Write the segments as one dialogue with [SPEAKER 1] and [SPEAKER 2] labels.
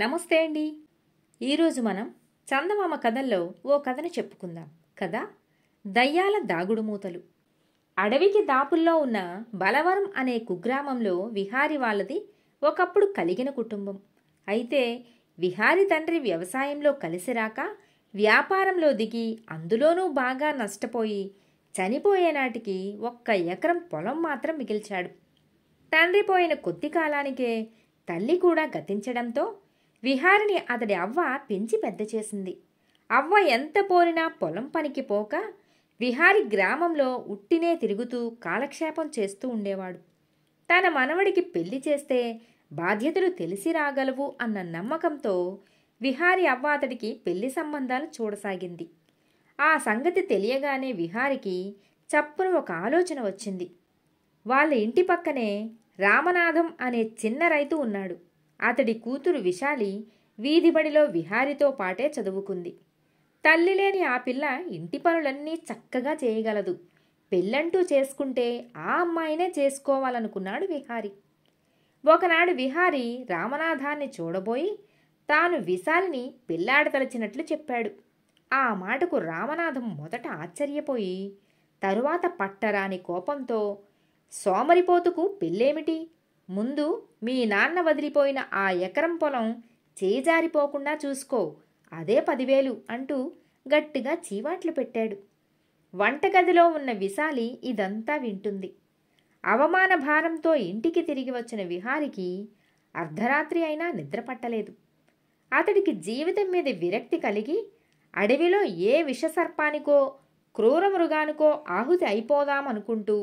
[SPEAKER 1] నమస్తే అండి ఈరోజు మనం చందమామ కథల్లో ఓ కథను చెప్పుకుందాం కదా దయ్యాల దాగుడు మూతలు అడవికి దాపుల్లో ఉన్న బలవరం అనే కుగ్రామంలో విహారి వాళ్ళది ఒకప్పుడు కలిగిన కుటుంబం అయితే విహారి తండ్రి వ్యవసాయంలో కలిసిరాక వ్యాపారంలో దిగి అందులోనూ బాగా నష్టపోయి చనిపోయే నాటికి ఒక్క ఎకరం పొలం మాత్రం మిగిల్చాడు తండ్రి పోయిన కొద్ది కాలానికే తల్లి కూడా గతించడంతో విహారిని అతడి అవ్వ పెంచి పెద్ద చేసింది అవ్వ ఎంత పోరినా పొలం పనికి పోక విహారి గ్రామంలో ఉట్టినే తిరుగుతూ కాలక్షేపం చేస్తూ ఉండేవాడు తన మనవడికి పెళ్లి చేస్తే బాధ్యతలు తెలిసి రాగలవు అన్న నమ్మకంతో విహారి అవ్వ అతడికి పెళ్లి సంబంధాలు చూడసాగింది ఆ సంగతి తెలియగానే విహారికి చప్పున ఒక ఆలోచన వచ్చింది వాళ్ళ ఇంటి పక్కనే రామనాథం అనే చిన్న రైతు ఉన్నాడు అతడి కూతురు విశాలి వీధిబడిలో విహారితో పాటే చదువుకుంది తల్లి లేని ఆ పిల్ల ఇంటి పనులన్నీ చక్కగా చేయగలదు పెళ్ళంటూ చేసుకుంటే ఆ అమ్మాయినే చేసుకోవాలనుకున్నాడు విహారి ఒకనాడు విహారి రామనాథాన్ని చూడబోయి తాను విశాలిని పెళ్ళాడదలిచినట్లు చెప్పాడు ఆ మాటకు రామనాథం మొదట ఆశ్చర్యపోయి తరువాత పట్టరాని కోపంతో సోమరిపోతుకు పెళ్ళేమిటి ముందు మీ నాన్న వదిలిపోయిన ఆ ఎకరం పొలం చేజారిపోకుండా చూసుకో అదే పదివేలు అంటూ గట్టిగా చీవాట్లు పెట్టాడు వంటగదిలో ఉన్న విశాలి ఇదంతా వింటుంది అవమాన భారంతో ఇంటికి తిరిగి వచ్చిన విహారికి అర్ధరాత్రి అయినా నిద్రపట్టలేదు అతడికి జీవితం మీద విరక్తి కలిగి అడవిలో ఏ విషసర్పానికో క్రూర మృగానికో ఆహుతి అయిపోదామనుకుంటూ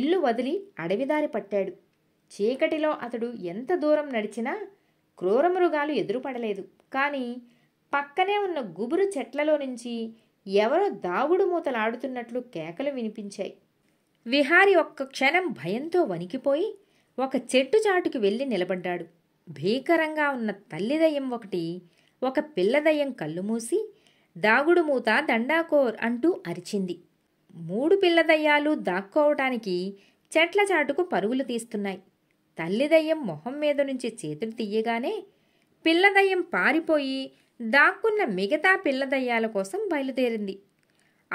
[SPEAKER 1] ఇల్లు వదిలి అడవిదారి పట్టాడు చీకటిలో అతడు ఎంత దూరం నడిచినా క్రూరమృగాలు ఎదురుపడలేదు కానీ పక్కనే ఉన్న గుబురు చెట్లలో నుంచి ఎవరో దాగుడు మూతలాడుతున్నట్లు కేకలు వినిపించాయి విహారి ఒక్క క్షణం భయంతో వణికిపోయి ఒక చెట్టు చాటుకి వెళ్ళి నిలబడ్డాడు భీకరంగా ఉన్న తల్లిదయ్యం ఒకటి ఒక పిల్ల దయ్యం కళ్ళు మూసి దాగుడు మూత దండాకోర్ అంటూ అరిచింది మూడు పిల్ల దయ్యాలు దాక్కోవటానికి చెట్ల చాటుకు పరుగులు తీస్తున్నాయి తల్లిదయ్యం మొహం మీద నుంచి చేతులు తీయగానే పిల్లదయ్యం పారిపోయి దాక్కున్న మిగతా పిల్లదయ్యాల కోసం బయలుదేరింది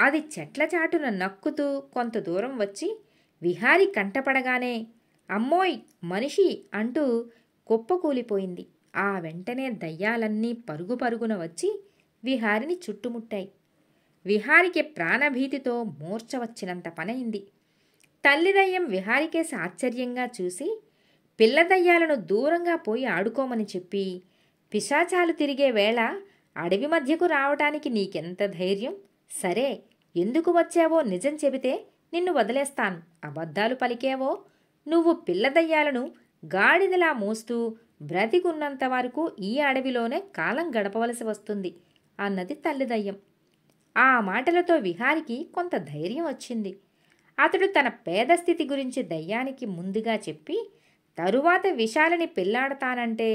[SPEAKER 1] అది చెట్ల చాటున నక్కుతూ కొంత దూరం వచ్చి విహారి కంటపడగానే అమ్మోయ్ మనిషి అంటూ కుప్పకూలిపోయింది ఆ వెంటనే దయ్యాలన్నీ పరుగు పరుగున వచ్చి విహారిని చుట్టుముట్టాయి విహారికి ప్రాణభీతితో మూర్చ వచ్చినంత పనైంది తల్లిదయ్యం విహారికేసి ఆశ్చర్యంగా చూసి పిల్లదయ్యాలను దూరంగా పోయి ఆడుకోమని చెప్పి పిశాచాలు తిరిగే వేళ అడవి మధ్యకు రావటానికి నీకెంత ధైర్యం సరే ఎందుకు వచ్చావో నిజం చెబితే నిన్ను వదిలేస్తాను అబద్ధాలు పలికేవో నువ్వు పిల్లదయ్యాలను గాడిదలా మోస్తూ బ్రతికున్నంత వరకు ఈ అడవిలోనే కాలం గడపవలసి వస్తుంది అన్నది తల్లిదయ్యం ఆ మాటలతో విహారికి కొంత ధైర్యం వచ్చింది అతడు తన పేద స్థితి గురించి దయ్యానికి ముందుగా చెప్పి తరువాత విశాలని పెళ్లాడతానంటే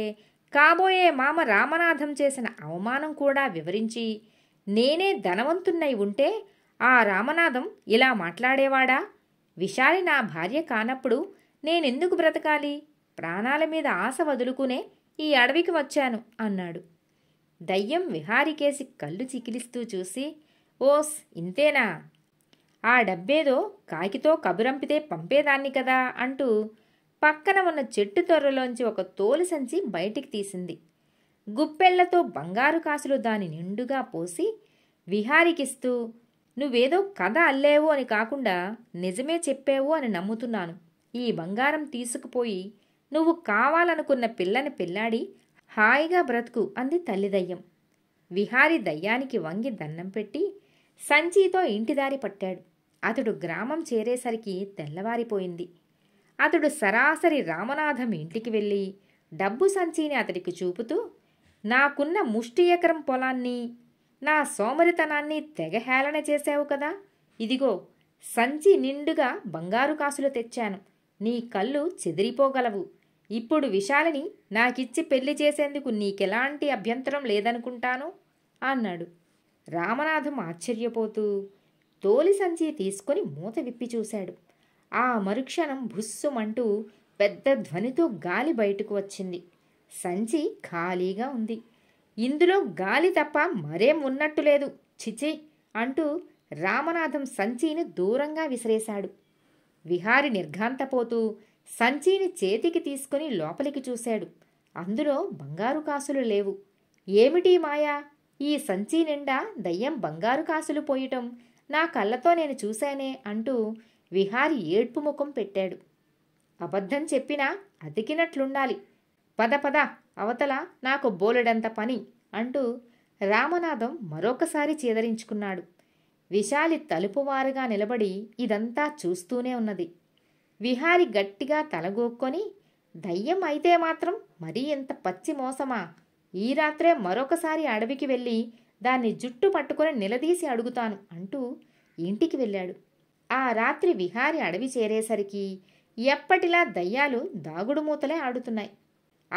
[SPEAKER 1] కాబోయే మామ రామనాథం చేసిన అవమానం కూడా వివరించి నేనే ధనవంతున్నై ఉంటే ఆ రామనాథం ఇలా మాట్లాడేవాడా విశాలి నా భార్య కానప్పుడు నేనెందుకు బ్రతకాలి ప్రాణాల మీద ఆశ వదులుకునే ఈ అడవికి వచ్చాను అన్నాడు దయ్యం విహారికేసి కళ్ళు చికిలిస్తూ చూసి ఓస్ ఇంతేనా ఆ డబ్బేదో కాకితో కబురంపితే పంపేదాన్ని కదా అంటూ పక్కన ఉన్న చెట్టు తొర్రలోంచి ఒక తోలు సంచి బయటికి తీసింది గుప్పెళ్లతో బంగారు కాసులు దాని నిండుగా పోసి విహారికిస్తూ నువ్వేదో కథ అల్లేవు అని కాకుండా నిజమే చెప్పావు అని నమ్ముతున్నాను ఈ బంగారం తీసుకుపోయి నువ్వు కావాలనుకున్న పిల్లని పెళ్ళాడి హాయిగా బ్రతుకు అంది తల్లి దయ్యం విహారి దయ్యానికి వంగి దండం పెట్టి సంచితో ఇంటిదారి పట్టాడు అతడు గ్రామం చేరేసరికి తెల్లవారిపోయింది అతడు సరాసరి రామనాథం ఇంటికి వెళ్ళి డబ్బు సంచిని అతడికి చూపుతూ నాకున్న ముష్టి ఎకరం పొలాన్ని నా సోమరితనాన్ని తెగ హేళన చేశావు కదా ఇదిగో సంచి నిండుగా బంగారు కాసులు తెచ్చాను నీ కళ్ళు చెదిరిపోగలవు ఇప్పుడు విశాలని నాకిచ్చి పెళ్లి చేసేందుకు నీకెలాంటి అభ్యంతరం లేదనుకుంటాను అన్నాడు రామనాథం ఆశ్చర్యపోతూ తోలి సంచి తీసుకొని మూత విప్పి చూశాడు ఆ మరుక్షణం భుస్సుమంటూ పెద్ద ధ్వనితో గాలి బయటకు వచ్చింది సంచి ఖాళీగా ఉంది ఇందులో గాలి తప్ప మరేం ఉన్నట్టు లేదు చిచి అంటూ రామనాథం సంచిని దూరంగా విసిరేశాడు విహారి నిర్ఘాంతపోతూ సంచిని చేతికి తీసుకుని లోపలికి చూశాడు అందులో బంగారు కాసులు లేవు ఏమిటి మాయా ఈ సంచి నిండా దయ్యం బంగారు కాసులు పోయటం నా కళ్ళతో నేను చూశానే అంటూ విహారి ఏడ్పు ముఖం పెట్టాడు అబద్ధం చెప్పినా అతికినట్లుండాలి పద పద అవతల నాకు బోలెడంత పని అంటూ రామనాథం మరొకసారి చేదరించుకున్నాడు విశాలి తలుపువారుగా నిలబడి ఇదంతా చూస్తూనే ఉన్నది విహారి గట్టిగా తలగోక్కొని దయ్యం అయితే మాత్రం మరీ ఇంత పచ్చి మోసమా ఈ రాత్రే మరొకసారి అడవికి వెళ్ళి దాన్ని జుట్టు పట్టుకొని నిలదీసి అడుగుతాను అంటూ ఇంటికి వెళ్ళాడు ఆ రాత్రి విహారి అడవి చేరేసరికి ఎప్పటిలా దయ్యాలు దాగుడు మూతలే ఆడుతున్నాయి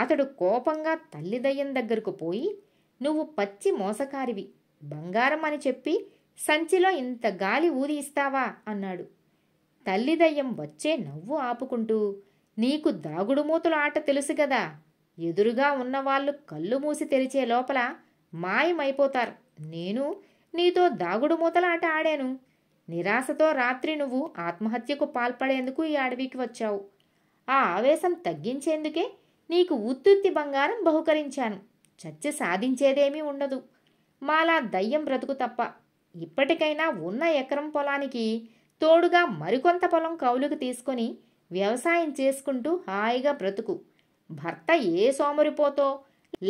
[SPEAKER 1] అతడు కోపంగా తల్లి దయ్యం దగ్గరకు పోయి నువ్వు పచ్చి మోసకారివి బంగారం అని చెప్పి సంచిలో ఇంత గాలి ఊది ఇస్తావా అన్నాడు తల్లి దయ్యం వచ్చే నవ్వు ఆపుకుంటూ నీకు దాగుడు ఆట తెలుసు కదా ఎదురుగా ఉన్నవాళ్ళు కళ్ళు మూసి తెరిచే లోపల మాయమైపోతారు నేను నీతో దాగుడు ఆట ఆడాను నిరాశతో రాత్రి నువ్వు ఆత్మహత్యకు పాల్పడేందుకు ఈ అడవికి వచ్చావు ఆ ఆవేశం తగ్గించేందుకే నీకు ఉత్తుత్తి బంగారం బహుకరించాను చర్చ సాధించేదేమీ ఉండదు మాలా దయ్యం బ్రతుకు తప్ప ఇప్పటికైనా ఉన్న ఎకరం పొలానికి తోడుగా మరికొంత పొలం కౌలుకు తీసుకొని వ్యవసాయం చేసుకుంటూ హాయిగా బ్రతుకు భర్త ఏ సోమరిపోతో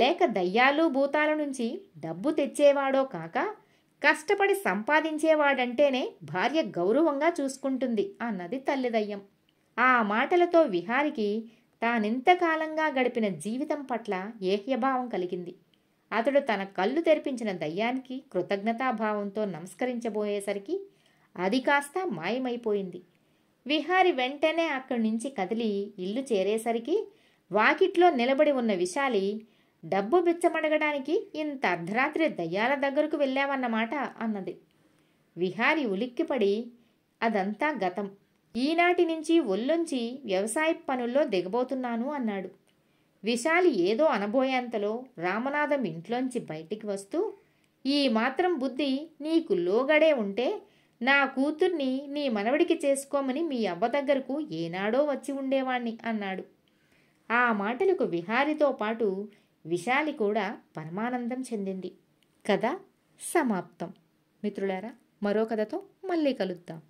[SPEAKER 1] లేక దయ్యాలు భూతాల నుంచి డబ్బు తెచ్చేవాడో కాక కష్టపడి సంపాదించేవాడంటేనే భార్య గౌరవంగా చూసుకుంటుంది అన్నది తల్లిదయ్యం ఆ మాటలతో విహారికి తానింతకాలంగా గడిపిన జీవితం పట్ల ఏహ్యభావం కలిగింది అతడు తన కళ్ళు తెరిపించిన దయ్యానికి కృతజ్ఞతాభావంతో నమస్కరించబోయేసరికి అది కాస్త మాయమైపోయింది విహారి వెంటనే అక్కడి నుంచి కదిలి ఇల్లు చేరేసరికి వాకిట్లో నిలబడి ఉన్న విశాలి డబ్బు బిచ్చమడగడానికి ఇంత అర్ధరాత్రి దయ్యాల దగ్గరకు వెళ్ళావన్నమాట అన్నది విహారి ఉలిక్కిపడి అదంతా గతం ఈనాటి నుంచి ఒళ్ళొంచి వ్యవసాయ పనుల్లో దిగబోతున్నాను అన్నాడు విశాలి ఏదో అనబోయేంతలో రామనాథం ఇంట్లోంచి బయటికి వస్తూ ఈ మాత్రం బుద్ధి నీకు లోగడే ఉంటే నా కూతుర్ని నీ మనవడికి చేసుకోమని మీ అవ్వ దగ్గరకు ఏనాడో వచ్చి ఉండేవాణ్ణి అన్నాడు ఆ మాటలకు విహారితో పాటు విశాలి కూడా పరమానందం చెందింది కథ సమాప్తం మిత్రులారా మరో కథతో మళ్ళీ కలుద్దాం